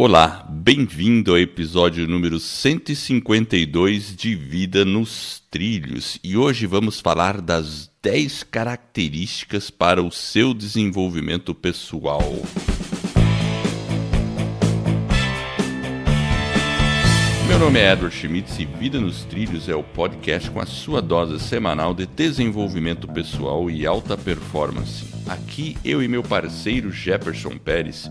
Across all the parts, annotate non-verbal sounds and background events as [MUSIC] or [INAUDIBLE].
Olá, bem-vindo ao episódio número 152 de Vida nos Trilhos e hoje vamos falar das 10 características para o seu desenvolvimento pessoal. Meu nome é Edward Schmitz e Vida nos Trilhos é o podcast com a sua dose semanal de desenvolvimento pessoal e alta performance. Aqui eu e meu parceiro Jefferson Pérez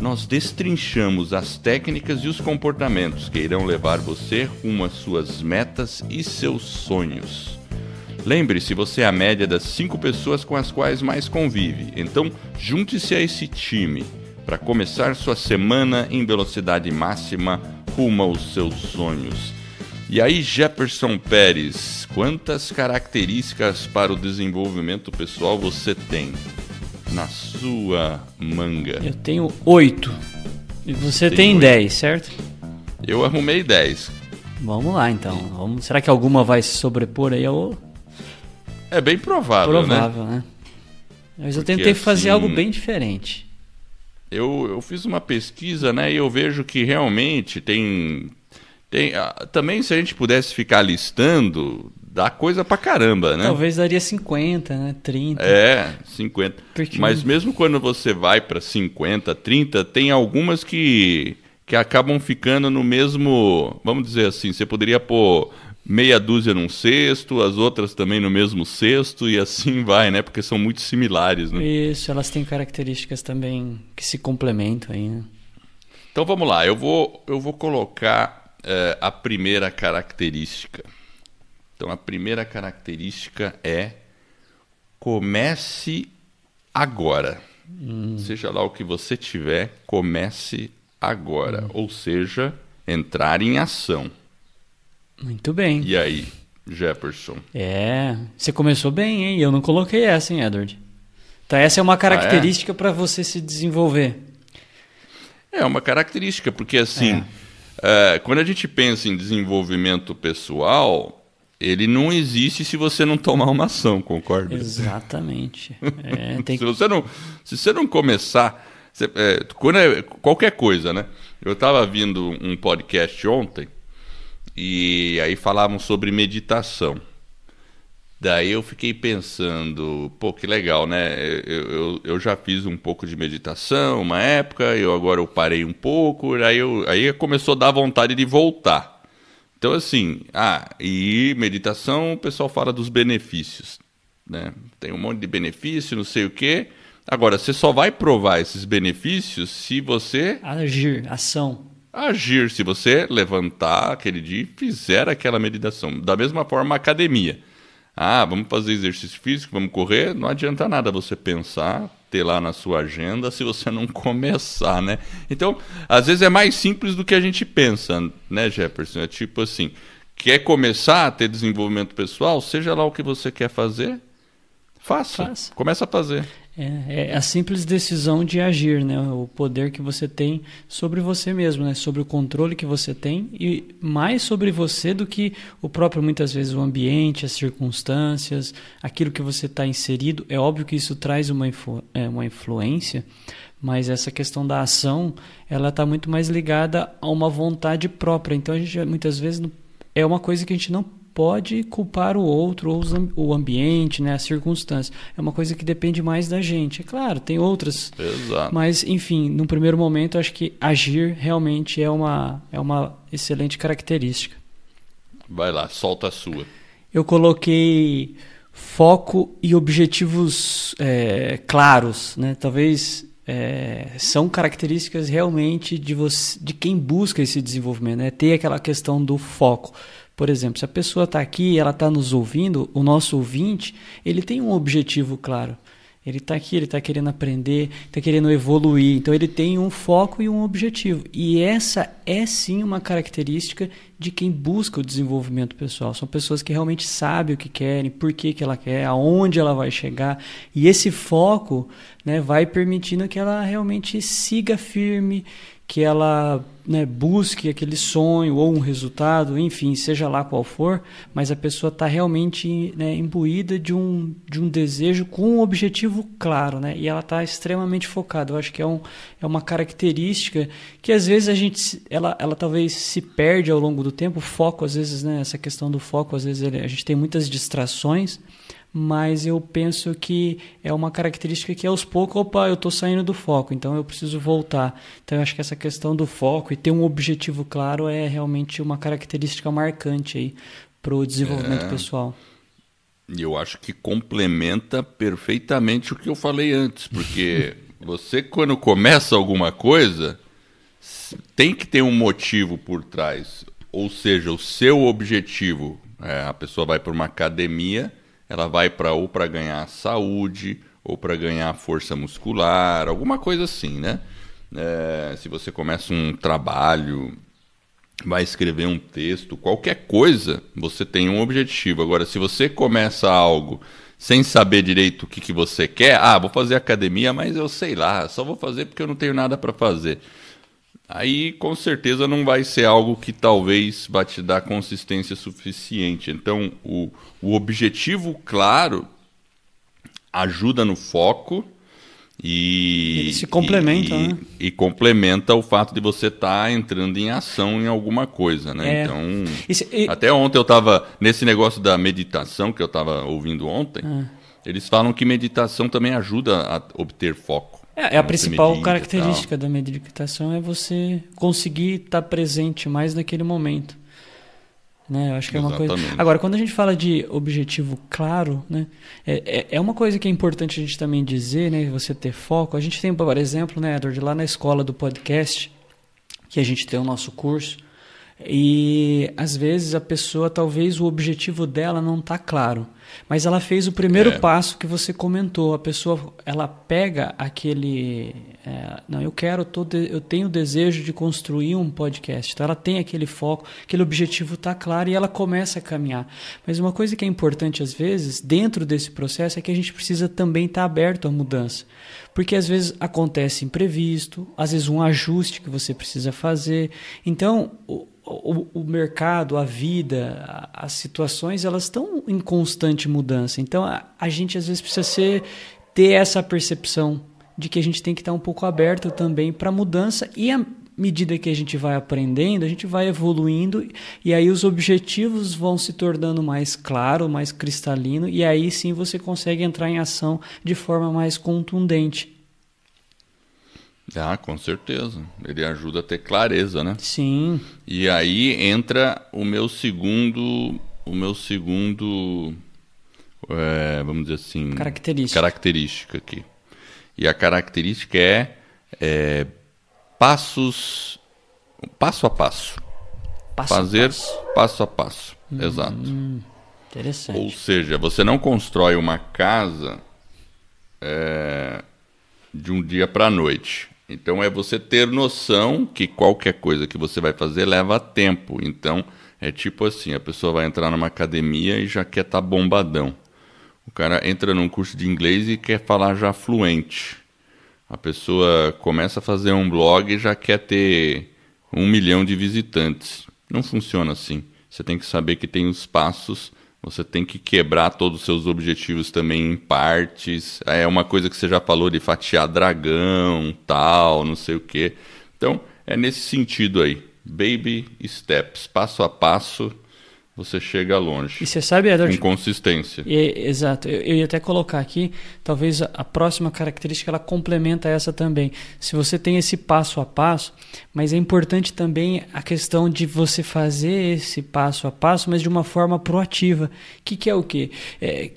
nós destrinchamos as técnicas e os comportamentos que irão levar você rumo às suas metas e seus sonhos. Lembre-se, você é a média das cinco pessoas com as quais mais convive, então junte-se a esse time para começar sua semana em velocidade máxima rumo aos seus sonhos. E aí, Jefferson Pérez, quantas características para o desenvolvimento pessoal você tem? na sua manga? Eu tenho oito. E você tem dez, certo? Eu arrumei dez. Vamos lá então. Vamos... Será que alguma vai se sobrepor aí ao É bem provável, né? né? Mas eu Porque, tentei fazer assim, algo bem diferente. Eu, eu fiz uma pesquisa, né? E eu vejo que realmente tem. tem ah, também, se a gente pudesse ficar listando, dá coisa pra caramba, né? Talvez daria 50, né? 30. É, 50. Porque... Mas mesmo quando você vai para 50, 30, tem algumas que, que acabam ficando no mesmo. Vamos dizer assim, você poderia pôr meia dúzia num cesto, as outras também no mesmo cesto e assim vai, né? Porque são muito similares, né? Isso, elas têm características também que se complementam aí, né? Então vamos lá, eu vou, eu vou colocar é, a primeira característica. Então a primeira característica é comece agora. Hum. Seja lá o que você tiver, comece agora. Hum. Ou seja, entrar em ação. Muito bem. E aí, Jefferson? É, você começou bem, hein? Eu não coloquei essa, hein, Edward? Tá, essa é uma característica ah, é? para você se desenvolver. É uma característica, porque assim, é. é quando a gente pensa em desenvolvimento pessoal, ele não existe se você não tomar uma ação, concorda? Exatamente. [LAUGHS] É, tem... se, você não, se você não começar. Você, é, quando é, qualquer coisa, né? Eu estava vindo um podcast ontem e aí falavam sobre meditação. Daí eu fiquei pensando, pô, que legal, né? Eu, eu, eu, já fiz um pouco de meditação uma época, eu agora eu parei um pouco, aí, eu, aí começou a dar vontade de voltar. Então, assim, ah, e meditação, o pessoal fala dos benefícios, né? Tem um monte de benefício, não sei o quê. Agora, você só vai provar esses benefícios se você. Agir, ação. Agir, se você levantar aquele dia e fizer aquela meditação. Da mesma forma, a academia. Ah, vamos fazer exercício físico, vamos correr. Não adianta nada você pensar, ter lá na sua agenda se você não [LAUGHS] começar, né? Então, às vezes é mais simples do que a gente pensa, né, Jefferson? É tipo assim, quer começar a ter desenvolvimento pessoal, seja lá o que você quer fazer, faça. faça. Começa a fazer. É, é, a simples decisão de agir, né? O poder que você tem sobre você mesmo, né? Sobre o controle que você tem e mais sobre você do que o próprio muitas vezes o ambiente, as circunstâncias, aquilo que você está inserido. É óbvio que isso traz uma, influ é, uma influência, mas essa questão da ação, ela está muito mais ligada a uma vontade própria. Então a gente muitas vezes não, é uma coisa que a gente não pode culpar o outro ou o ambiente, né, a circunstância. É uma coisa que depende mais da gente. É claro, tem outras. Exato. Mas, enfim, no primeiro momento, acho que agir realmente é uma, é uma excelente característica. Vai lá, solta a sua. Eu coloquei foco e objetivos é, claros, né? Talvez é, são características realmente de você, de quem busca esse desenvolvimento, né? Ter aquela questão do foco. Por exemplo, se a pessoa está aqui, ela está nos ouvindo, o nosso ouvinte, ele tem um objetivo claro. Ele está aqui, ele está querendo aprender, está querendo evoluir. Então ele tem um foco e um objetivo. E essa é sim uma característica de quem busca o desenvolvimento pessoal. São pessoas que realmente sabem o que querem, por que, que ela quer, aonde ela vai chegar. E esse foco né, vai permitindo que ela realmente siga firme, que ela né, busque aquele sonho ou um resultado, enfim, seja lá qual for, mas a pessoa está realmente né, imbuída de um, de um desejo com um objetivo claro, né? E ela está extremamente focada. Eu acho que é, um, é uma característica que às vezes a gente, ela, ela talvez se perde ao longo do tempo. O foco, às vezes, né? Essa questão do foco, às vezes ele, a gente tem muitas distrações mas eu penso que é uma característica que aos poucos, opa, eu estou saindo do foco, então eu preciso voltar. Então eu acho que essa questão do foco e ter um objetivo claro é realmente uma característica marcante aí para o desenvolvimento é... pessoal. E eu acho que complementa perfeitamente o que eu falei antes, porque [LAUGHS] você quando começa alguma coisa, tem que ter um motivo por trás. Ou seja, o seu objetivo. É, a pessoa vai para uma academia ela vai para ou para ganhar saúde ou para ganhar força muscular, alguma coisa assim, né? É, se você começa um trabalho, vai escrever um texto, qualquer coisa, você tem um objetivo. Agora, se você começa algo sem saber direito o que, que você quer, ah, vou fazer academia, mas eu sei lá, só vou fazer porque eu não tenho nada para fazer aí com certeza não vai ser algo que talvez vá te dar consistência suficiente. Então, o, o objetivo claro ajuda no foco e. Ele se complementa, e, né? E complementa o fato de você estar tá entrando em ação em alguma coisa, né? É. Então. e... Até ontem eu estava. Nesse negócio da meditação que eu estava ouvindo ontem, é. eles falam que meditação também ajuda a obter foco. É, é a principal característica da meditação é você conseguir estar tá presente mais naquele momento. Né? Eu acho que Exatamente. é uma coisa. Agora, quando a gente fala de objetivo claro, né? É, é, é uma coisa que é importante a gente também dizer, né? Você ter foco. A gente tem, por exemplo, né, Edward, lá na escola do podcast, que a gente tem o nosso curso, e às vezes a pessoa, talvez o objetivo dela não está claro. Mas ela fez o primeiro é. passo que você comentou. A pessoa ela pega aquele, é, não, eu quero, tô de, eu tenho o desejo de construir um podcast. Então ela tem aquele foco, aquele objetivo está claro e ela começa a caminhar. Mas uma coisa que é importante às vezes dentro desse processo é que a gente precisa também estar tá aberto à mudança, porque às vezes acontece imprevisto, às vezes um ajuste que você precisa fazer. Então o, o, o mercado, a vida, as situações, elas estão em constante constante mudança. Então a, a gente às vezes precisa ser, ter essa percepção de que a gente tem que estar um pouco aberto também para mudança e à medida que a gente vai aprendendo, a gente vai evoluindo e aí os objetivos vão se tornando mais claro, mais cristalino e aí sim você consegue entrar em ação de forma mais contundente. Ah, com certeza. Ele ajuda a ter clareza, né? Sim. E aí entra o meu segundo, o meu segundo é, vamos dizer assim, característica. característica aqui. E a característica é, é passos, passo a passo. passo Fazer a passo. passo. a passo. Hum, Exato. interessante. Ou seja, você não constrói uma casa é, de um dia para a noite. Então é você ter noção que qualquer coisa que você vai fazer leva tempo. Então é tipo assim, a pessoa vai entrar numa academia e já quer estar tá bombadão. O cara entra num curso de inglês e quer falar já fluente. A pessoa começa a fazer um blog e já quer ter um milhão de visitantes. Não funciona assim. Você tem que saber que tem os passos, você tem que quebrar todos os seus objetivos também em partes. É uma coisa que você já falou de fatiar dragão, tal, não sei o quê. Então, é nesse sentido aí. Baby steps, passo a passo você chega longe. E você sabe, Edward? Com consistência. E, exato. Eu, eu, ia até colocar aqui, talvez a, a, próxima característica ela complementa essa também. Se você tem esse passo a passo, mas é importante também a questão de você fazer esse passo a passo, mas de uma forma proativa. O que, que, é o quê? É,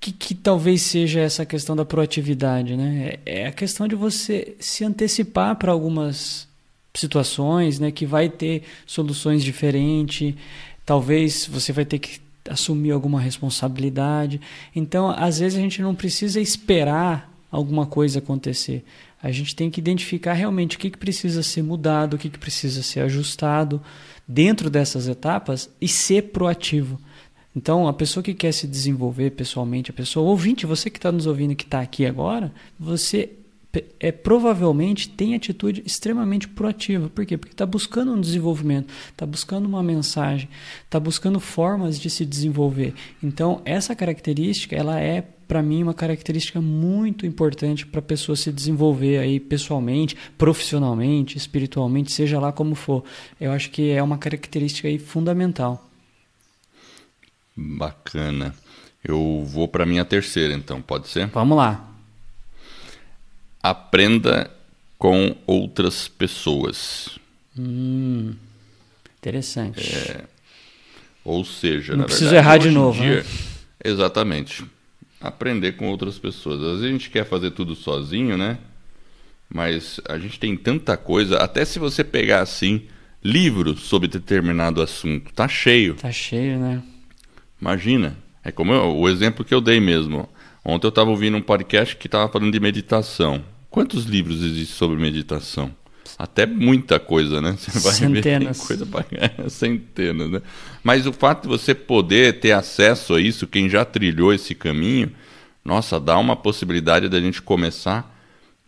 que, que talvez seja essa questão da proatividade, né? É, é a questão de você se antecipar para algumas situações, né? Que vai ter soluções diferentes talvez você vai ter que assumir alguma responsabilidade. Então, às vezes a gente não precisa esperar alguma coisa acontecer. A gente tem que identificar realmente o que, que precisa ser mudado, o que, que precisa ser ajustado dentro dessas etapas e ser proativo. Então, a pessoa que quer se desenvolver pessoalmente, a pessoa ouvinte, você que está nos ouvindo, que está aqui agora, você é, provavelmente tem atitude extremamente proativa. Por quê? Porque está buscando um desenvolvimento, está buscando uma mensagem, está buscando formas de se desenvolver. Então, essa característica, ela é para mim uma característica muito importante para a pessoa se desenvolver aí pessoalmente, profissionalmente, espiritualmente, seja lá como for. Eu acho que é uma característica aí fundamental. Bacana. Eu vou para minha terceira, então, pode ser? Vamos lá. Aprenda com outras pessoas. Hum, interessante. É, ou seja, não na preciso verdade, errar de novo. Né? Dia, né? Exatamente. Aprender com outras pessoas. Às vezes a gente quer fazer tudo sozinho, né? Mas a gente tem tanta coisa. Até se você pegar assim, livro sobre determinado assunto, tá cheio. Tá cheio, né? Imagina. É como eu, o exemplo que eu dei mesmo. Ontem eu estava ouvindo um podcast que estava falando de meditação. Quantos livros existem sobre meditação? Até muita coisa, né? Você vai centenas. ver coisa pra... [LAUGHS] centenas, né? Mas o fato de você poder ter acesso a isso, quem já trilhou esse caminho, nossa, dá uma possibilidade da gente começar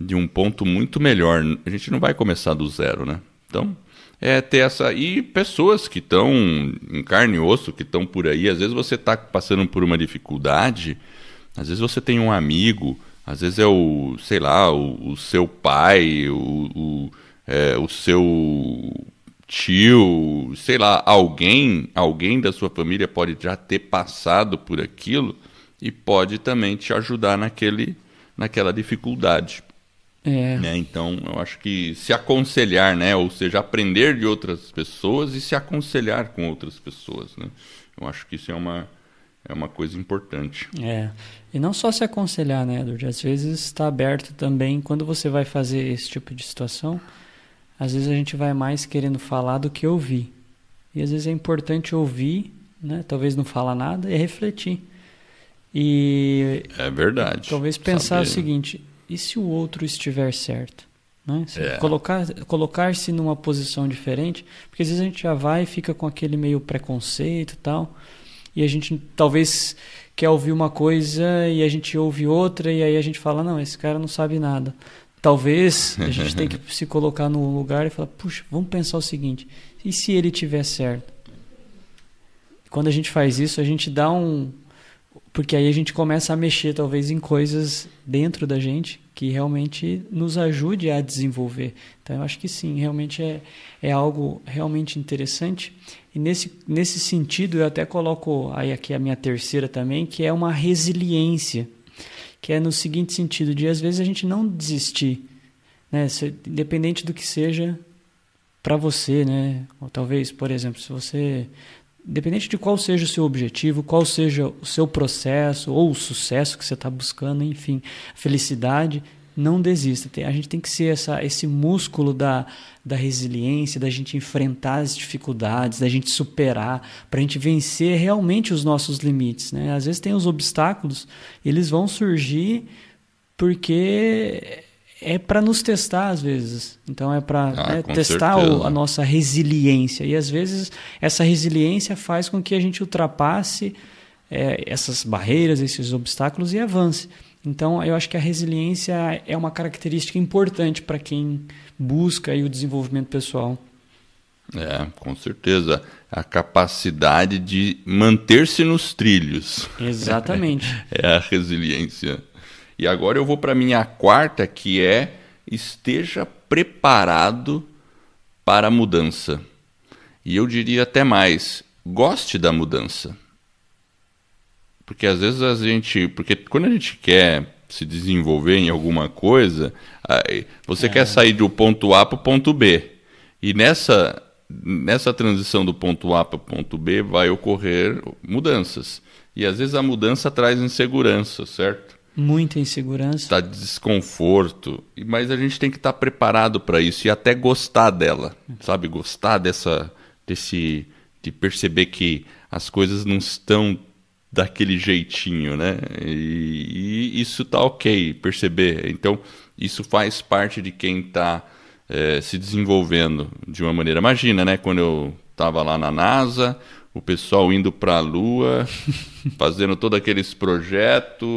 de um ponto muito melhor. A gente não vai começar do zero, né? Então, é ter essa. E pessoas que estão em carne e osso, que estão por aí, às vezes você está passando por uma dificuldade, às vezes você tem um amigo às vezes é o, sei lá, o, o seu pai, o, o, é, o seu tio, sei lá, alguém, alguém da sua família pode já ter passado por aquilo e pode também te ajudar naquele, naquela dificuldade. É. Né? Então, eu acho que se aconselhar, né? Ou seja, aprender de outras pessoas e se aconselhar com outras pessoas, né? Eu acho que isso é uma, é uma coisa importante. É. E não só se aconselhar, né, Edward? Às vezes está aberto também, quando você vai fazer esse tipo de situação, às vezes a gente vai mais querendo falar do que ouvir. E às vezes é importante ouvir, né? Talvez não falar nada e refletir. E é verdade. Talvez pensar saber. o né? seguinte: e se o outro estiver certo? Né? é. Colocar, colocar-se numa posição diferente, porque às vezes a gente já vai e fica com aquele meio preconceito e tal e a gente talvez quer ouvir uma coisa e a gente ouve outra e aí a gente fala, não, esse cara não sabe nada. Talvez a gente tenha que [LAUGHS] se colocar no lugar e falar, puxa, vamos pensar o seguinte, e se ele tiver certo? Quando a gente faz isso, a gente dá um... Porque aí a gente começa a mexer talvez em coisas dentro da gente que realmente nos ajude a desenvolver. Então, eu acho que sim, realmente é, é algo realmente interessante. E nesse, nesse sentido, eu até coloco aí aqui a minha terceira também, que é uma resiliência, que é no seguinte sentido, de às vezes a gente não desistir, né? Se, independente do que seja para você, né? Ou talvez, por exemplo, se você Independente de qual seja o seu objetivo, qual seja o seu processo ou o sucesso que você está buscando, enfim, felicidade, não desista. A gente tem que ser essa, esse músculo da, da resiliência, da gente enfrentar as dificuldades, da gente superar, para a gente vencer realmente os nossos limites. Né? Às vezes tem os obstáculos, eles vão surgir porque é para nos testar às vezes. Então é para ah, né, testar o, a nossa resiliência. E às vezes essa resiliência faz com que a gente ultrapasse é, essas barreiras, esses obstáculos e avance. Então eu acho que a resiliência é uma característica importante para quem busca aí, o desenvolvimento pessoal. É, com certeza. A capacidade de manter-se nos trilhos. Exatamente. [LAUGHS] é a resiliência. E agora eu vou para minha quarta, que é esteja preparado para a mudança. E eu diria até mais, goste da mudança. Porque às vezes a gente, porque quando a gente quer se desenvolver em alguma coisa, você é. quer sair do ponto A para o ponto B. E nessa nessa transição do ponto A para o ponto B vai ocorrer mudanças. E às vezes a mudança traz insegurança, certo? Muita insegurança. está de desconforto. Mas a gente tem que estar tá preparado para isso e até gostar dela, sabe? Gostar dessa, desse, de perceber que as coisas não estão daquele jeitinho, né? E, e isso tá ok, perceber. Então, isso faz parte de quem está é, eh, se desenvolvendo de uma maneira. Imagina, né? Quando eu estava lá na NASA, o pessoal indo para a Lua, [LAUGHS] fazendo todos aqueles projetos,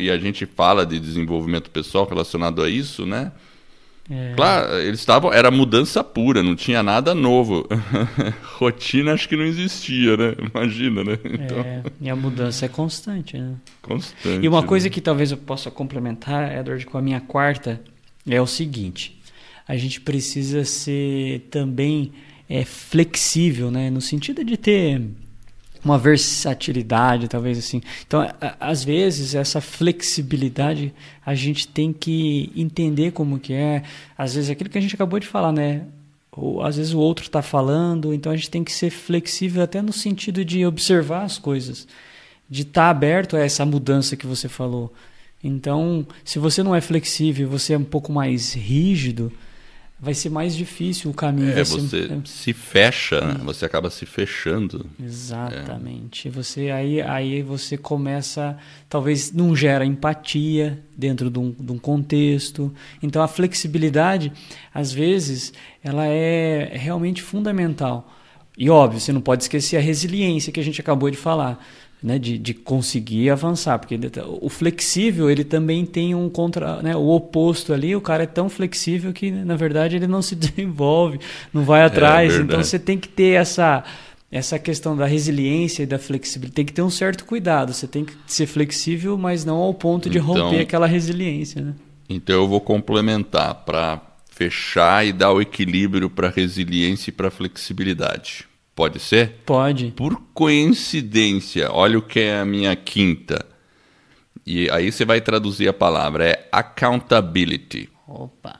e a gente fala de desenvolvimento pessoal relacionado a isso, né? É. Claro, eles estavam. Era mudança pura, não tinha nada novo. [LAUGHS] Rotina acho que não existia, né? Imagina, né? É, então... É, e a mudança é constante, né? Constante. E uma né? coisa que talvez eu possa complementar, Edward, com a minha quarta, é o seguinte: a gente precisa ser também é, flexível, né? No sentido de ter uma versatilidade, talvez assim. Então, às vezes essa flexibilidade a gente tem que entender como que é. Às vezes aquilo que a gente acabou de falar, né? Ou, às vezes o outro está falando, então a gente tem que ser flexível até no sentido de observar as coisas, de estar tá aberto a essa mudança que você falou. Então, se você não é flexível, você é um pouco mais rígido, vai ser mais difícil o caminho. É, você ser... É. se fecha, né? você acaba se fechando. Exatamente. É. Você aí, aí você começa, talvez não gera empatia dentro de um, de um contexto. Então a flexibilidade, às vezes, ela é realmente fundamental. E óbvio, você não pode esquecer a resiliência que a gente acabou de falar né, de, de conseguir avançar, porque ele, tá, o flexível ele também tem um contra, né, o oposto ali, o cara é tão flexível que na verdade ele não se [LAUGHS] desenvolve, não vai é atrás, é então você tem que ter essa essa questão da resiliência e da flexibilidade, tem que ter um certo cuidado, você tem que ser flexível, mas não ao ponto de então, romper aquela resiliência, né? Então eu vou complementar para fechar e dar o equilíbrio para resiliência e para flexibilidade. Pode ser? Pode. Por coincidência, olha o que é a minha quinta. E aí você vai traduzir a palavra, é accountability. Opa.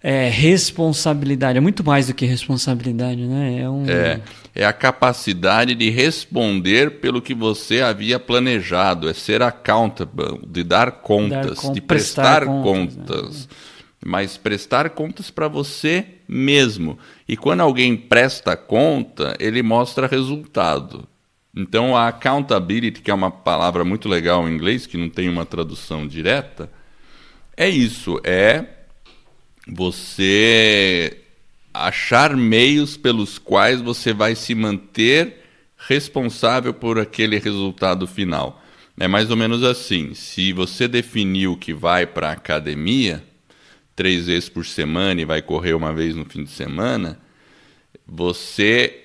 É responsabilidade, é muito mais do que responsabilidade, né? É, um... é, é a capacidade de responder pelo que você havia planejado, é ser accountable, de dar contas, dar con de prestar, prestar contas. Né? contas. Né? mas prestar contas para você mesmo. E quando alguém presta conta, ele mostra resultado. Então a accountability, que é uma palavra muito legal em inglês, que não tem uma tradução direta, é isso, é você achar meios pelos quais você vai se manter responsável por aquele resultado final. É mais ou menos assim, se você definiu que vai para a academia, três vezes por semana e vai correr uma vez no fim de semana, você,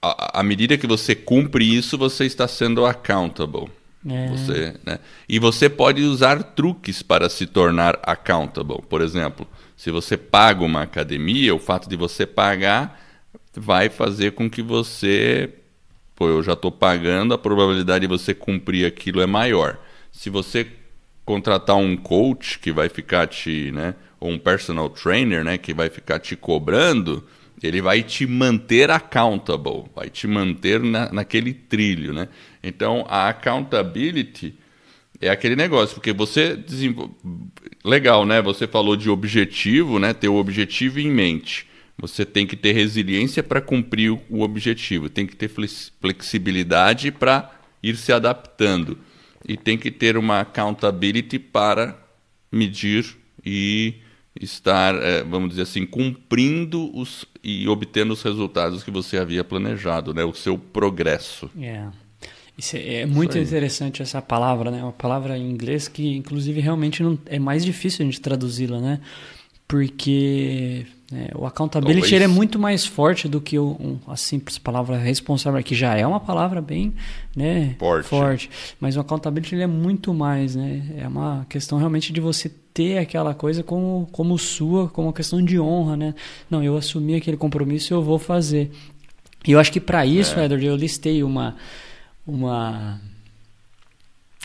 à medida que você cumpre isso, você está sendo accountable. É. Você, né? E você pode usar truques para se tornar accountable. Por exemplo, se você paga uma academia, o fato de você pagar vai fazer com que você. Pô, eu já estou pagando, a probabilidade de você cumprir aquilo é maior. Se você contratar um coach que vai ficar te, né, ou um personal trainer, né, que vai ficar te cobrando, ele vai te manter accountable, vai te manter na, naquele trilho, né? Então a accountability é aquele negócio, porque você legal, né? Você falou de objetivo, né? Ter o objetivo em mente. Você tem que ter resiliência para cumprir o objetivo, tem que ter flexibilidade para ir se adaptando e tem que ter uma accountability para medir e estar, é, vamos dizer assim, cumprindo os, e obtendo os resultados que você havia planejado, né? o seu progresso. Yeah. É. é, é muito interessante essa palavra, né? Uma palavra em inglês que, inclusive, realmente não, é mais difícil a gente traduzi-la, né? Porque é, o accountability é muito mais forte do que o, um, a simples palavra responsável, que já é uma palavra bem né, forte. forte. Mas o accountability ele é muito mais, né? É uma questão realmente de você ter aquela coisa como, como sua, como uma questão de honra, né? Não, eu assumi aquele compromisso eu vou fazer. E eu acho que para isso, é. Edward, eu listei uma, uma,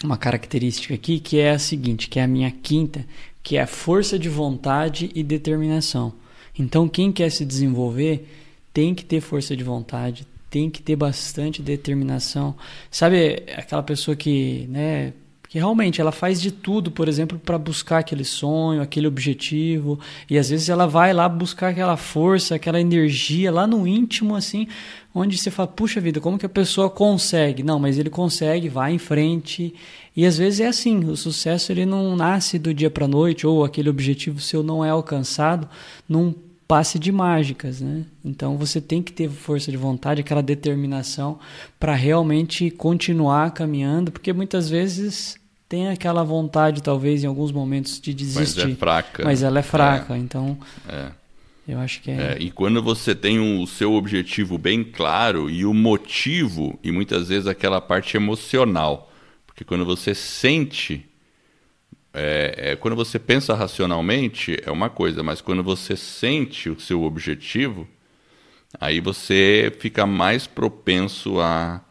uma característica aqui que é a seguinte, que é a minha quinta, que é a força de vontade e determinação. Então, quem quer se desenvolver tem que ter força de vontade, tem que ter bastante determinação. Sabe aquela pessoa que, né, que realmente ela faz de tudo, por exemplo, para buscar aquele sonho, aquele objetivo, e às vezes ela vai lá buscar aquela força, aquela energia lá no íntimo assim, onde você fala, puxa vida, como que a pessoa consegue? Não, mas ele consegue, vai em frente, e às vezes é assim, o sucesso ele não nasce do dia para noite ou aquele objetivo seu não é alcançado num passe de mágicas, né? Então você tem que ter força de vontade, aquela determinação para realmente continuar caminhando, porque muitas vezes tem aquela vontade talvez em alguns momentos de desistir, mas é fraca. Mas ela é né? fraca, então é. então é. Eu acho que é. é. E quando você tem um, o seu objetivo bem claro e o motivo, e muitas vezes aquela parte emocional porque quando você sente, é, é, quando você pensa racionalmente, é uma coisa, mas quando você sente o seu objetivo, aí você fica mais propenso a,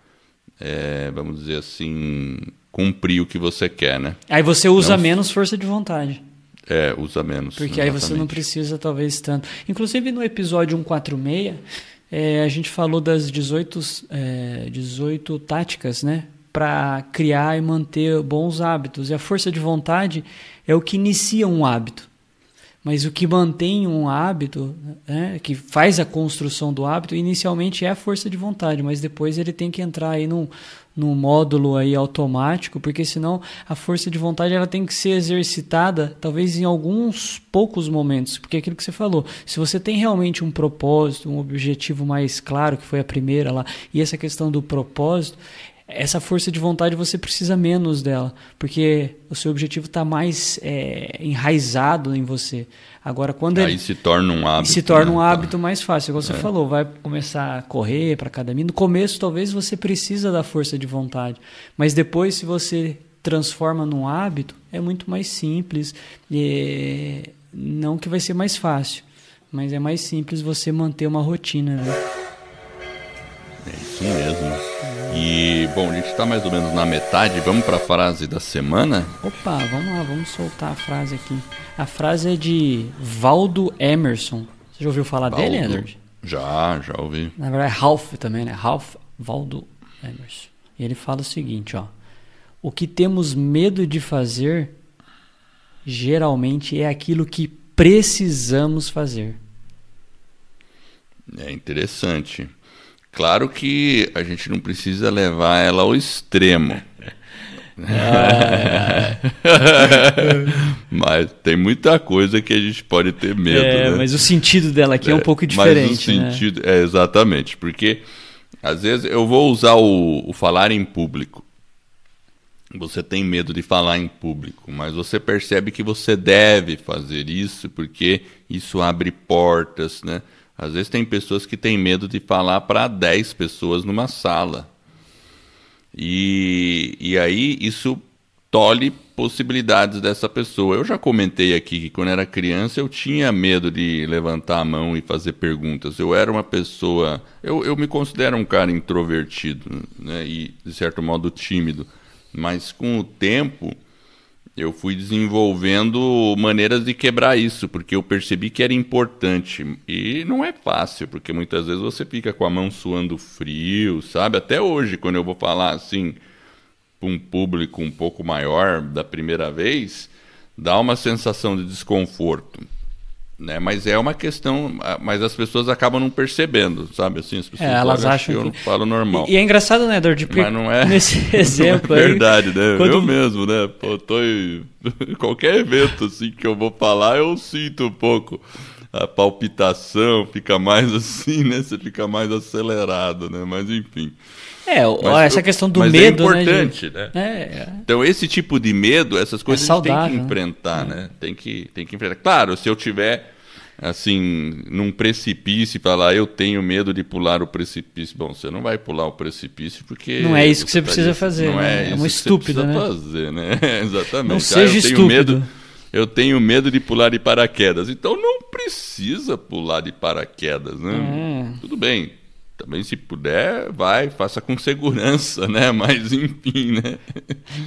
é, vamos dizer assim, cumprir o que você quer, né? Aí você usa não... menos força de vontade. É, usa menos. Porque exatamente. aí você não precisa, talvez, tanto. Inclusive, no episódio 146, é, a gente falou das 18, é, 18 táticas, né? para criar e manter bons hábitos. E a força de vontade é o que inicia um hábito. Mas o que mantém um hábito, né, que faz a construção do hábito, inicialmente é a força de vontade, mas depois ele tem que entrar aí num, num módulo aí automático, porque senão a força de vontade ela tem que ser exercitada, talvez em alguns poucos momentos, porque é aquilo que você falou, se você tem realmente um propósito, um objetivo mais claro, que foi a primeira lá, e essa questão do propósito, essa força de vontade você precisa menos dela, porque o seu objetivo está mais é, enraizado em você. Agora, quando Aí ele, se torna um hábito. Se torna né? Tá. hábito mais fácil. Como você é. falou, vai começar a correr para academia. No começo, talvez você precisa da força de vontade, mas depois, se você transforma num hábito, é muito mais simples. E não que vai ser mais fácil, mas é mais simples você manter uma rotina. Né? É isso mesmo. E, bom, a gente está mais ou menos na metade, vamos para a frase da semana? Opa, vamos lá, vamos soltar a frase aqui. A frase é de Valdo Emerson. Você já ouviu falar Valdo. dele, Edward? Já, já ouvi. Na verdade, é Ralph também, né? Ralph Valdo Emerson. E ele fala o seguinte, ó. O que temos medo de fazer geralmente é aquilo que precisamos fazer. É interessante. Claro que a gente não precisa levar ela ao extremo. Ah, é. [LAUGHS] mas tem muita coisa que a gente pode ter medo. É, né? Mas o sentido dela aqui é, é um pouco diferente. Mas o né? sentido, né? é, exatamente, porque às vezes eu vou usar o, o falar em público. Você tem medo de falar em público, mas você percebe que você deve fazer isso porque isso abre portas, né? Às vezes tem pessoas que têm medo de falar para 10 pessoas numa sala. E, e aí isso tolhe possibilidades dessa pessoa. Eu já comentei aqui que quando era criança eu tinha medo de levantar a mão e fazer perguntas. Eu era uma pessoa. Eu, eu me considero um cara introvertido né? e, de certo modo, tímido. Mas com o tempo eu fui desenvolvendo maneiras de quebrar isso, porque eu percebi que era importante. E não é fácil, porque muitas vezes você fica com a mão suando frio, sabe? Até hoje, quando eu vou falar assim para um público um pouco maior da primeira vez, dá uma sensação de desconforto né? Mas é uma questão, mas as pessoas acabam não percebendo, sabe? Assim, as pessoas é, elas acham que eu não falo normal. E, e, é engraçado, né, de Porque mas não é, nesse [LAUGHS] é exemplo é verdade, aí, né? Quando... Eu mesmo, né? Pô, tô em [LAUGHS] qualquer evento assim que eu vou falar, eu sinto um pouco a palpitação, fica mais [LAUGHS] assim, né? Você fica mais acelerado, né? Mas enfim. É, mas, essa questão do é medo, né, né? é importante, né? né? É, Então esse tipo de medo, essas coisas é saudável, a gente tem que né? enfrentar, né? né? Tem que tem que enfrentar. Claro, se eu tiver assim num precipício para lá, eu tenho medo de pular o precipício. Bom, você não vai pular o precipício porque não é isso que você tá precisa fazer. Não né? é, isso é um estúpido, que você precisa né? fazer, né? [LAUGHS] Exatamente. Não seja ah, eu estúpido. Tenho medo, eu tenho medo de pular de paraquedas. Então não precisa pular de paraquedas, né? É. Tudo bem também se puder, vai, faça com segurança, né? [LAUGHS] Mas enfim, né?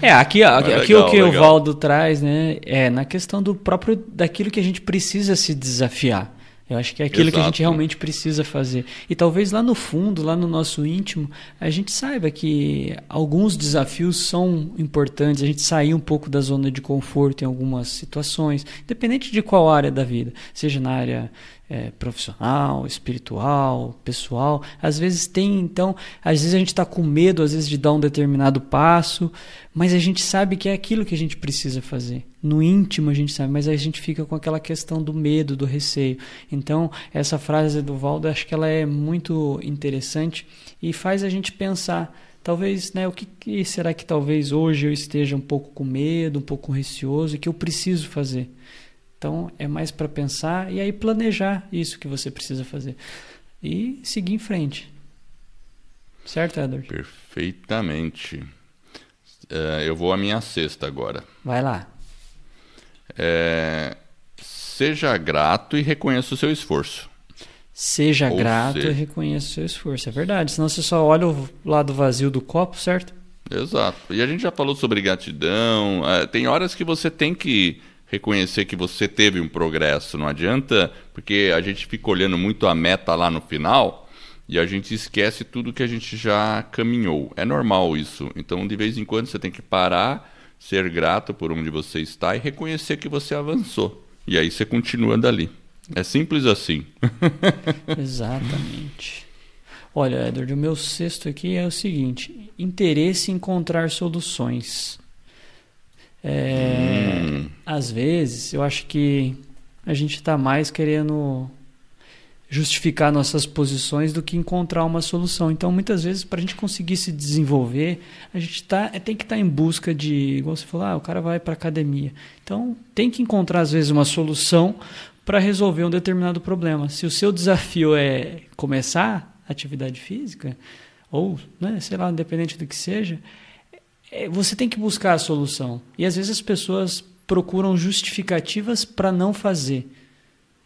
É, aqui, aqui, legal, o que legal. o Valdo traz, né? É na questão do próprio daquilo que a gente precisa se desafiar. Eu acho que é aquilo Exato. que a gente realmente precisa fazer. E talvez lá no fundo, lá no nosso íntimo, a gente saiba que alguns desafios são importantes, a gente sair um pouco da zona de conforto em algumas situações, independente de qual área da vida, seja na área é, profissional, espiritual, pessoal. Às vezes tem, então, às vezes a gente está com medo, às vezes, de dar um determinado passo, mas a gente sabe que é aquilo que a gente precisa fazer. No íntimo a gente sabe, mas a gente fica com aquela questão do medo, do receio. Então, essa frase do Valdo, acho que ela é muito interessante e faz a gente pensar talvez, né, o que, que, será que talvez hoje eu esteja um pouco com medo, um pouco receoso e que eu preciso fazer? Então é mais para pensar e aí planejar isso que você precisa fazer e seguir em frente. Certo, Edward? Perfeitamente. É, eu vou à minha sexta agora. Vai lá. É, seja grato e reconheça o seu esforço. Seja Ou grato e reconheça o seu esforço. É verdade. Senão você só olha o lado vazio do copo, certo? Exato. E a gente já falou sobre gratidão. É, tem horas que você tem que reconhecer que você teve um progresso. Não adianta, porque a gente fica olhando muito a meta lá no final e a gente esquece tudo que a gente já caminhou. É normal isso. Então, de vez em quando, você tem que parar, ser grato por onde você está e reconhecer que você avançou. E aí você continua dali. É simples assim. [LAUGHS] Exatamente. Olha, Edward, o meu sexto aqui é o seguinte: interesse em encontrar soluções. É, hum. Às vezes, eu acho que a gente está mais querendo justificar nossas posições do que encontrar uma solução. Então, muitas vezes, para a gente conseguir se desenvolver, a gente tá, é, tem que estar tá em busca de, igual você falou, ah, o cara vai para academia. Então, tem que encontrar, às vezes, uma solução para resolver um determinado problema. Se o seu desafio é começar atividade física, ou, né, sei lá, independente do que seja, é, você tem que buscar a solução. E às vezes as pessoas procuram justificativas para não fazer.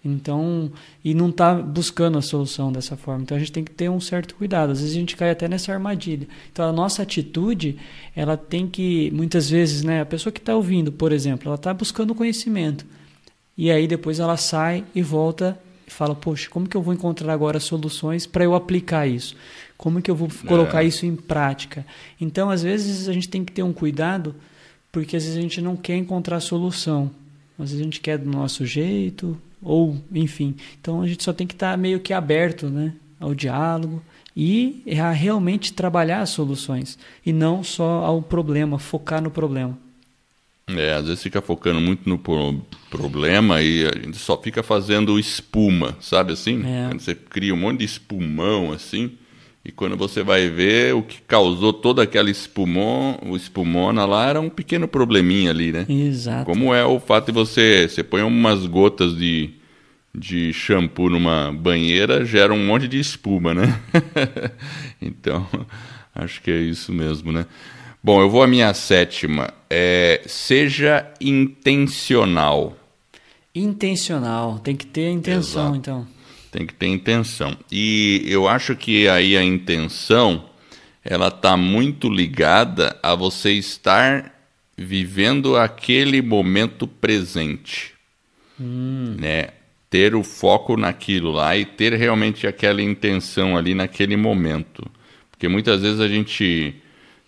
Então, e não está buscando a solução dessa forma. Então a gente tem que ter um certo cuidado. Às vezes a gente cai até nessa armadilha. Então a nossa atitude, ela tem que, muitas vezes, né, a pessoa que está ouvindo, por exemplo, ela está buscando conhecimento. E aí depois ela sai e volta e fala: Poxa, como que eu vou encontrar agora soluções para eu aplicar isso? Como que eu vou colocar é. isso em prática? Então, às vezes, a gente tem que ter um cuidado, porque às vezes a gente não quer encontrar solução. Às vezes a gente quer do nosso jeito, ou enfim. Então, a gente só tem que estar tá meio que aberto né, ao diálogo e a realmente trabalhar as soluções, e não só ao problema, focar no problema. É, às vezes fica focando muito no problema e a gente só fica fazendo espuma, sabe assim? É. Você cria um monte de espumão assim e quando você vai ver, o que causou toda aquela espumon, o espumona lá era um pequeno probleminha ali, né? Exato. Como é o fato de você, você põe umas gotas de, de shampoo numa banheira, gera um monte de espuma, né? [LAUGHS] então, acho que é isso mesmo, né? Bom, eu vou à minha sétima. É, seja intencional. Intencional, tem que ter intenção, Exato. então. Tem que ter intenção. E eu acho que aí a intenção ela está muito ligada a você estar vivendo aquele momento presente, hum. né? Ter o foco naquilo lá e ter realmente aquela intenção ali naquele momento, porque muitas vezes a gente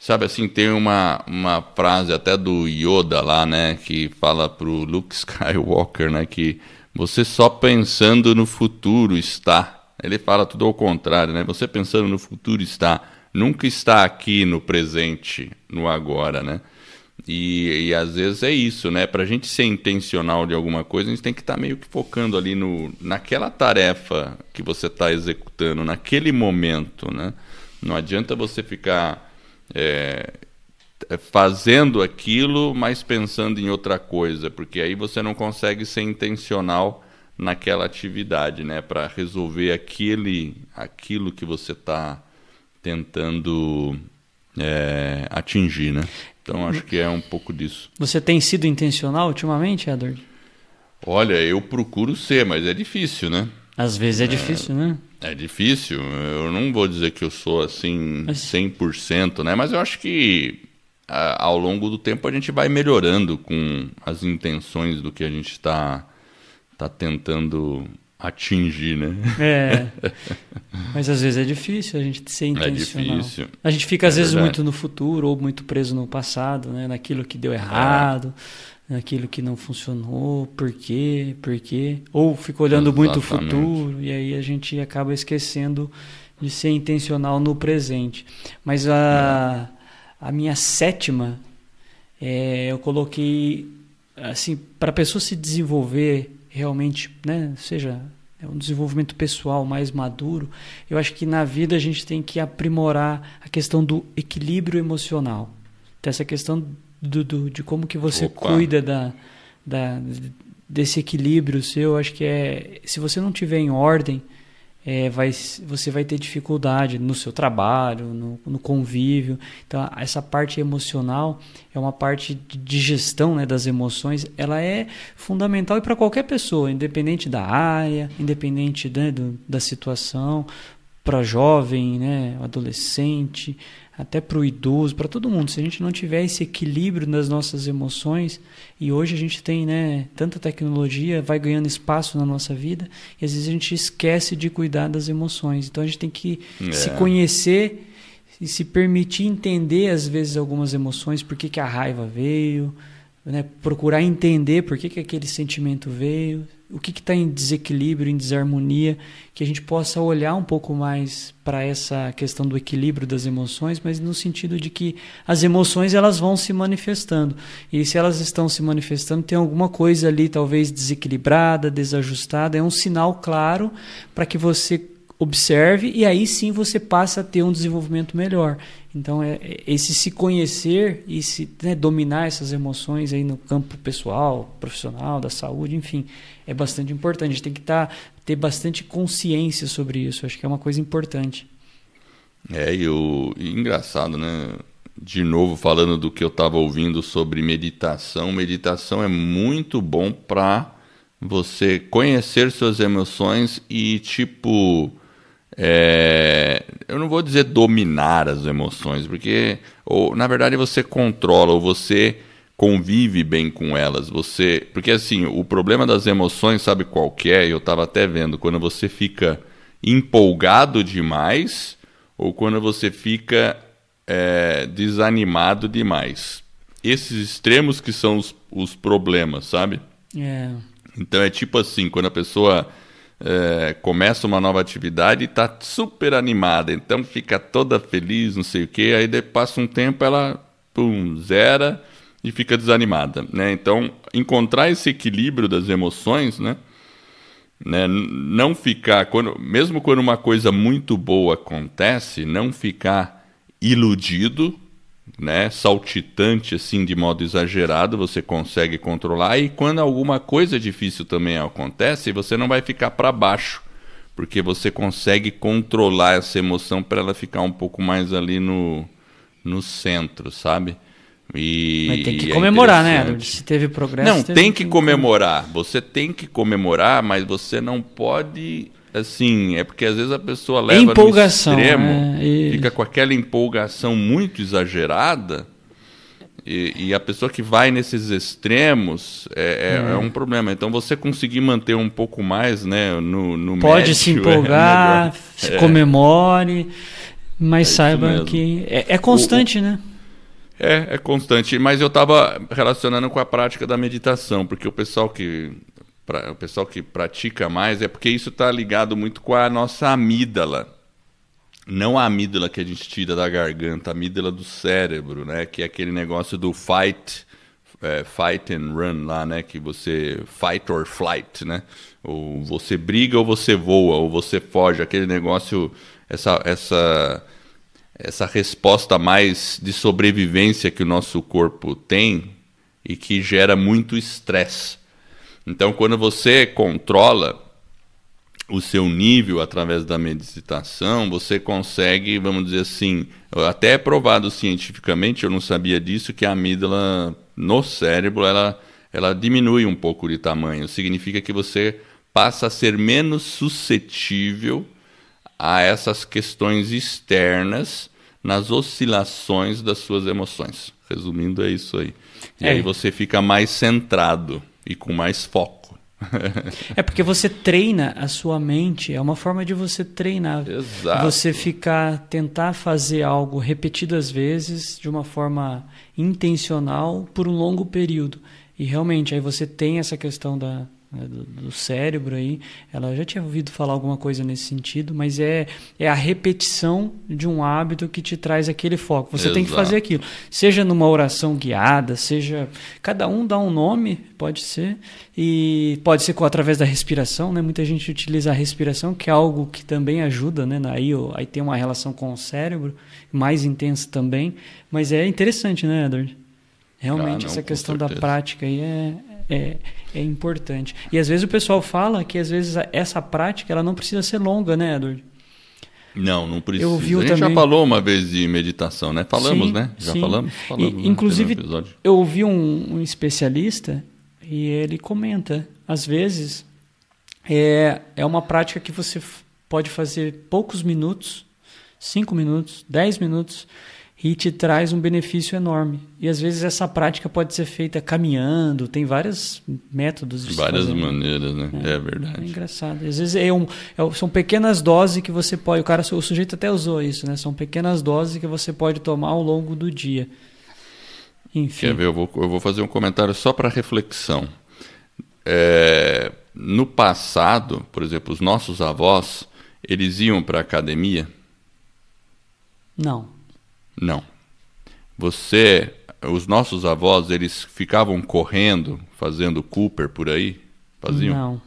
Sabe assim, tem uma, uma frase até do Yoda lá, né? Que fala pro Luke [LAUGHS] Skywalker, né? Que você só pensando no futuro está. Ele fala tudo ao contrário, né? Você pensando no futuro está. Nunca está aqui no presente, no agora, né? E, e às vezes é isso, né? Para a gente ser intencional de alguma coisa, a gente tem que estar tá meio que focando ali no, naquela tarefa que você está executando, naquele momento, né? Não adianta você ficar é, eh, fazendo aquilo, mas pensando em outra coisa, porque aí você não consegue ser intencional naquela atividade, né, para resolver aquele, aquilo que você está tentando é, atingir, né? Então acho que é um pouco disso. Você tem sido intencional ultimamente, Edward? Olha, eu procuro ser, mas é difícil, né? Às vezes é, é difícil, né? É difícil. Eu não vou dizer que eu sou assim 100%, né? Mas eu acho que ao longo do tempo a gente vai melhorando com as intenções do que a gente está tá tentando atingir, né? É. [LAUGHS] Mas às vezes é difícil a gente ser é intencional. É difícil. A gente fica é às é vezes verdade. muito no futuro ou muito preso no passado, né? Naquilo que deu é. errado, é. naquilo que não funcionou, por quê, por quê. Ou fica olhando Exatamente. muito o futuro e aí a gente acaba esquecendo de ser intencional no presente. Mas a... É a minha sétima, é, eu coloquei assim para a pessoa se desenvolver realmente, né? Seja é um desenvolvimento pessoal mais maduro. Eu acho que na vida a gente tem que aprimorar a questão do equilíbrio emocional. Então, essa questão do, do de como que você Opa. cuida da, da, desse equilíbrio seu, eu acho que é se você não tiver em ordem, é, vai, você vai ter dificuldade no seu trabalho, no, no, convívio. Então, essa parte emocional é uma parte de gestão né, das emoções, ela é fundamental e para qualquer pessoa, independente da área, independente né, do, da situação, para jovem, né, adolescente, até para o idoso, para todo mundo. Se a gente não tiver esse equilíbrio nas nossas emoções, e hoje a gente tem né, tanta tecnologia, vai ganhando espaço na nossa vida, e às vezes a gente esquece de cuidar das emoções. Então a gente tem que é. se conhecer e se permitir entender, às vezes, algumas emoções, por que, que a raiva veio, né, procurar entender por que, que aquele sentimento veio o que está em desequilíbrio, em desarmonia, que a gente possa olhar um pouco mais para essa questão do equilíbrio das emoções, mas no sentido de que as emoções elas vão se manifestando e se elas estão se manifestando tem alguma coisa ali talvez desequilibrada, desajustada, é um sinal claro para que você observe e aí sim você passa a ter um desenvolvimento melhor. Então, é, é, esse se conhecer e se né, dominar essas emoções aí no campo pessoal, profissional, da saúde, enfim, é bastante importante. A gente tem que tá, ter bastante consciência sobre isso. Acho que é uma coisa importante. É, e, o, e engraçado, né? De novo, falando do que eu estava ouvindo sobre meditação, meditação é muito bom para você conhecer suas emoções e, tipo, é, eu não vou dizer dominar as emoções, porque ou, na verdade você controla ou você convive bem com elas. Você, porque assim, o problema das emoções, sabe qual é? Eu estava até vendo quando você fica empolgado demais ou quando você fica é, desanimado demais. Esses extremos que são os, os problemas, sabe? É. Então é tipo assim, quando a pessoa é, começa uma nova atividade e está super animada, então fica toda feliz, não sei o que aí passa um tempo ela pum, zera e fica desanimada. Né? Então, encontrar esse equilíbrio das emoções, né? Né? não ficar, quando, mesmo quando uma coisa muito boa acontece, não ficar iludido né, saltitante assim de modo exagerado, você consegue controlar e quando alguma coisa difícil também acontece, você não vai ficar para baixo, porque você consegue controlar essa emoção para ela ficar um pouco mais ali no no centro, sabe? E, Mas tem que é comemorar, é né? Se teve progresso. Não, teve tem que comemorar. Você tem que comemorar, mas você não pode assim, é porque às vezes a pessoa leva empolgação, no extremo, é, fica com aquela empolgação muito exagerada. E, e, a pessoa que vai nesses extremos é, é, hum. é. um problema. Então você conseguir manter um pouco mais né, no, no Pode médio, se [LAUGHS] é empolgar, se é. comemore, mas é saiba que. É, constante, o, o... né? É, é constante. Mas eu estava relacionando com a prática da meditação, porque o pessoal que pra, o pessoal que pratica mais, é porque isso está ligado muito com a nossa amígdala. Não a amígdala que a gente tira da garganta, a amígdala do cérebro, né? Que é aquele negócio do fight, é, fight and run lá, né? Que você fight or flight, né? Ou você briga ou você voa, ou você foge, aquele negócio, essa, essa, essa resposta mais de sobrevivência que o nosso corpo tem e que gera muito estresse. Então, quando você controla o seu nível através da meditação, você consegue, vamos dizer assim, até é provado cientificamente, eu não sabia disso, que a amígdala no cérebro ela, ela diminui um pouco de tamanho. Significa que você passa a ser menos suscetível a essas questões externas nas oscilações das suas emoções. Resumindo, é isso aí. E é. aí você fica mais centrado e com mais foco. [LAUGHS] é porque você treina a sua mente, é uma forma de você treinar. Exato. Você ficar, tentar fazer algo repetidas vezes, de uma forma intencional, por um longo período. E realmente, aí você tem essa questão da, né, do, do, cérebro aí. Ela já tinha ouvido falar alguma coisa nesse sentido, mas é, é a repetição de um hábito que te traz aquele foco. Você Exato. tem que fazer aquilo. Seja numa oração guiada, seja. Cada um dá um nome, pode ser, e pode ser através da respiração, né? Muita gente utiliza a respiração, que é algo que também ajuda, né? Aí, aí tem uma relação com o cérebro, mais intensa também. Mas é interessante, né, Edward? Realmente ah, não, essa questão da prática aí é, é, é importante. E às vezes o pessoal fala que às vezes essa prática ela não precisa ser longa, né, Edward? Não, não precisa. Eu ouvi a gente também... já falou uma vez de meditação, né? Falamos, sim, né? Já sim. falamos. falamos e, inclusive, eu ouvi um, um, especialista e ele comenta, às vezes é, é uma prática que você pode fazer poucos minutos, cinco minutos, dez minutos, e te traz um benefício enorme. E às vezes essa prática pode ser feita caminhando, tem vários métodos. De várias fazer, né? maneiras, né? É, é, verdade. É engraçado. Às vezes é um, é, são pequenas doses que você pode. O cara, o sujeito até usou isso, né? São pequenas doses que você pode tomar ao longo do dia. Enfim. Quer ver? Eu vou, eu vou fazer um comentário só para reflexão. É, no passado, por exemplo, os nossos avós, eles iam para a academia? Não. Não. Você, os nossos avós, eles ficavam correndo, fazendo Cooper por aí? Faziam? Não.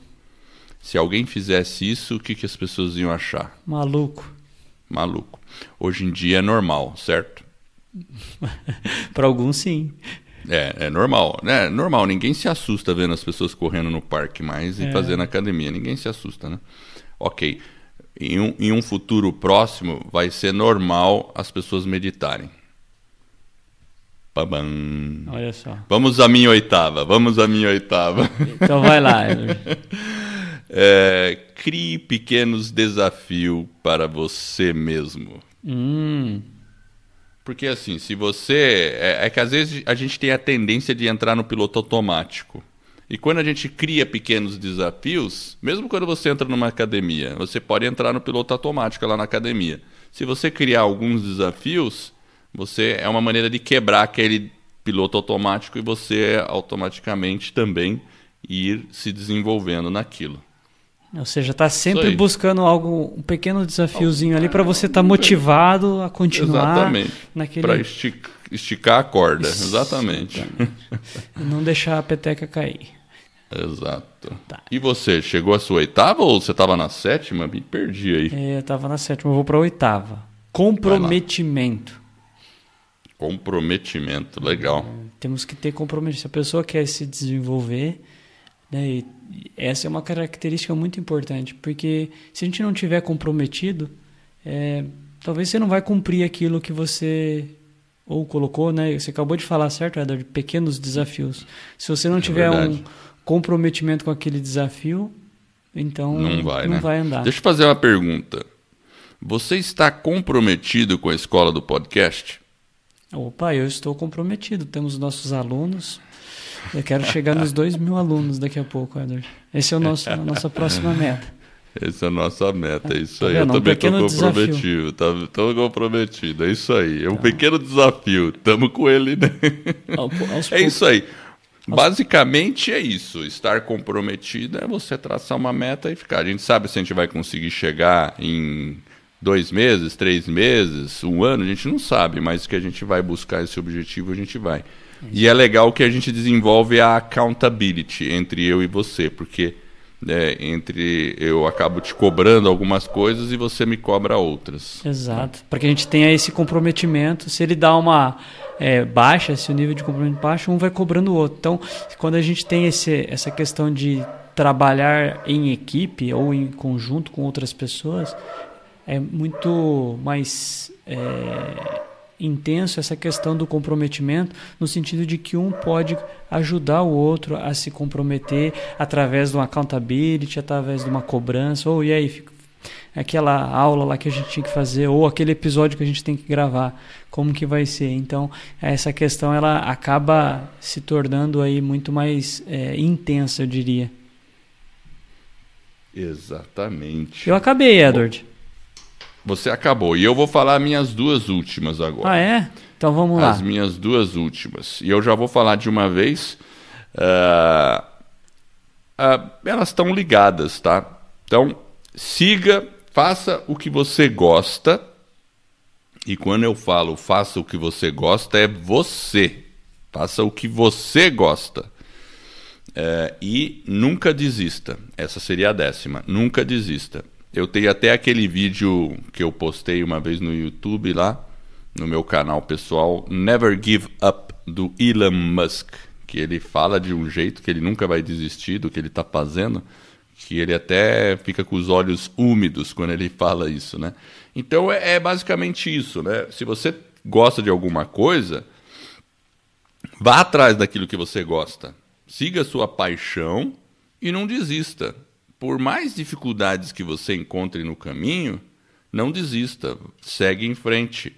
Se alguém fizesse isso, o que, que as pessoas iam achar? Maluco. Maluco. Hoje em dia é normal, certo? [LAUGHS] Para alguns, sim. É, é normal, né? É normal, ninguém se assusta vendo as pessoas correndo no parque mais e é. fazendo academia. Ninguém se assusta, né? Ok em um, em um futuro próximo vai ser normal as pessoas meditarem. Babam. Olha só. Vamos à minha oitava, vamos à minha oitava. Então vai lá. [LAUGHS] é, crie pequenos desafios para você mesmo. Hum. Porque assim, se você. É, é que às vezes a gente tem a tendência de entrar no piloto automático. E quando a gente cria pequenos desafios, mesmo quando você entra numa academia, você pode entrar no piloto automático lá na academia. Se você criar alguns desafios, você é uma maneira de quebrar aquele piloto automático e você automaticamente também ir se desenvolvendo naquilo. Ou seja, está sempre buscando algo, um pequeno desafiozinho ali para você estar tá motivado a continuar Exatamente. naquele. Para esticar Esticar a corda, exatamente. exatamente. não deixar a peteca cair. Exato. Tá. E você, chegou à sua oitava ou você estava na sétima? Me perdi aí. É, eu estava na sétima, eu vou para a oitava. Comprometimento. Comprometimento, legal. É, temos que ter comprometimento. Se a pessoa quer se desenvolver, né, e essa é uma característica muito importante, porque se a gente não tiver comprometido, é, talvez você não vai cumprir aquilo que você ou colocou, né? Você acabou de falar, certo, Edward? Pequenos desafios. Se você não é tiver verdade. um comprometimento com aquele desafio, então não vai, não né? vai andar. Deixa eu fazer uma pergunta. Você está comprometido com a escola do podcast? Opa, eu estou comprometido. Temos nossos alunos. Eu quero chegar nos 2 mil alunos daqui a pouco, Edward. Esse é o nosso, a nossa próxima meta. Essa é a nossa meta, é isso tá aí. eu também um comprometido, tá, comprometido, é isso aí. É um tá. pequeno desafio, tamo com ele, né? [LAUGHS] é isso aí. Basicamente é isso. Estar comprometido é você traçar uma meta e ficar. A gente sabe se a gente vai conseguir chegar em dois meses, três meses, um ano, a gente não sabe, mas que a gente vai buscar esse objetivo, a gente vai. É e é legal que a gente desenvolve a accountability entre eu e você, porque é, entre eu acabo te cobrando algumas coisas e você me cobra outras. Exato, para que a gente tenha esse comprometimento. Se ele dá uma é, baixa, se o nível de comprometimento baixa, um vai cobrando o outro. Então, quando a gente tem esse, essa questão de trabalhar em equipe ou em conjunto com outras pessoas, é muito mais é, intenso essa questão do comprometimento, no sentido de que um pode ajudar o outro a se comprometer através de uma accountability, através de uma cobrança, ou e aí, aquela aula lá que a gente tinha que fazer ou aquele episódio que a gente tem que gravar, como que vai ser? Então essa questão ela acaba se tornando aí muito mais é, intensa, eu diria. Exatamente. Eu acabei, Edward. Você acabou. E eu vou falar minhas duas últimas agora. Ah, é? Então vamos lá. As minhas duas últimas. E eu já vou falar de uma vez. Uh, uh, elas estão ligadas, tá? Então, siga, faça o que você gosta. E quando eu falo faça o que você gosta, é você. Faça o que você gosta. Uh, e nunca desista. Essa seria a décima. Nunca desista. Eu tenho até aquele vídeo que eu postei uma vez no YouTube lá, no meu canal pessoal, Never Give Up, do Elon Musk, que ele fala de um jeito que ele nunca vai desistir do que ele está fazendo, que ele até fica com os olhos úmidos quando ele fala isso, né? Então é, é basicamente isso, né? Se você gosta de alguma coisa, vá atrás daquilo que você gosta, siga a sua paixão e não desista por mais dificuldades que você encontre no caminho, não desista, segue em frente.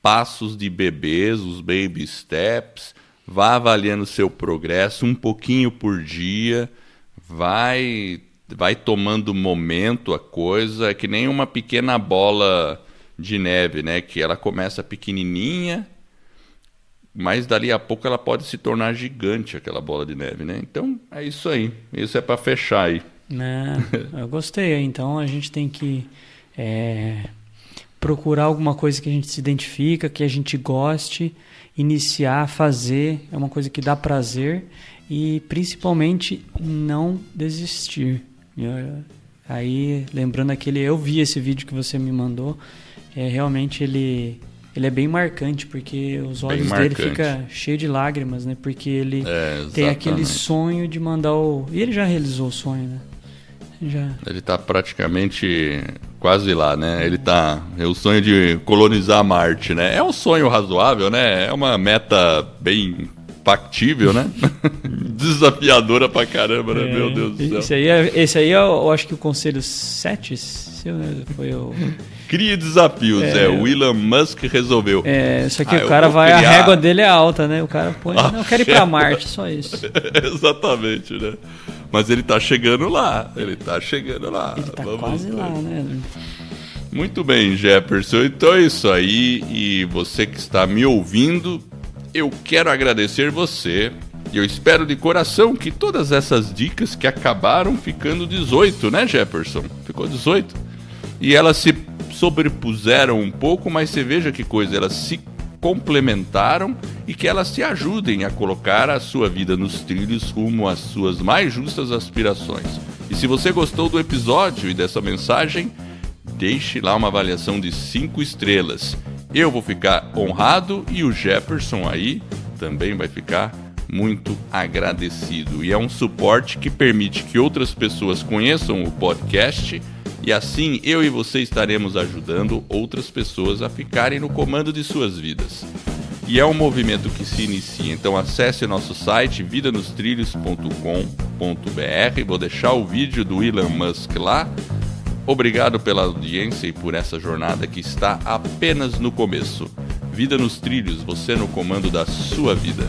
Passos de bebês, os baby steps, vá avaliando seu progresso um pouquinho por dia, vai vai tomando momento a coisa, é que nem uma pequena bola de neve, né, que ela começa pequenininha, mas dali a pouco ela pode se tornar gigante aquela bola de neve, né? Então, é isso aí. Isso é para fechar aí. Né? Eu gostei. Então a gente tem que é, procurar alguma coisa que a gente se identifica, que a gente goste, iniciar, fazer. É uma coisa que dá prazer e principalmente não desistir. Aí lembrando aquele, eu vi esse vídeo que você me mandou. É, realmente ele ele é bem marcante porque os olhos dele fica cheio de lágrimas, né? Porque ele é, tem aquele sonho de mandar o e ele já realizou o sonho, né? já. Ele está praticamente quase lá, né? Ele tá. É o sonho de colonizar Marte, né? É um sonho razoável, né? É uma meta bem factível, né? [LAUGHS] Desafiadora pra caramba, né? É, Meu Deus do céu. Esse aí, é, esse aí é, eu acho que o conselho 7, seu, né? Foi o. Cria desafios, é. é. O Elon Musk resolveu. É, só que ah, o cara vai, criar... a régua dele é alta, né? O cara põe. Ah, não, eu quero ir pra [LAUGHS] Marte, só isso. Exatamente, né? Mas ele tá chegando lá. Ele tá chegando lá. Ele tá Vamos quase ver. lá, né? Muito bem, Jefferson. Então é isso aí. E você que está me ouvindo, eu quero agradecer você. E eu espero de coração que todas essas dicas que acabaram ficando 18, né, Jefferson? Ficou 18. E elas se sobrepuseram um pouco, mas você veja que coisa, elas se complementaram e que elas se ajudem a colocar a sua vida nos trilhos rumo às suas mais justas aspirações. E se você gostou do episódio e dessa mensagem, deixe lá uma avaliação de 5 estrelas. Eu vou ficar honrado e o Jefferson aí também vai ficar muito agradecido. E é um suporte que permite que outras pessoas conheçam o podcast e assim eu e você estaremos ajudando outras pessoas a ficarem no comando de suas vidas. E é um movimento que se inicia, então acesse nosso site vidanostrilhos.com.br. Vou deixar o vídeo do Elon Musk lá. Obrigado pela audiência e por essa jornada que está apenas no começo. Vida nos trilhos, você no comando da sua vida.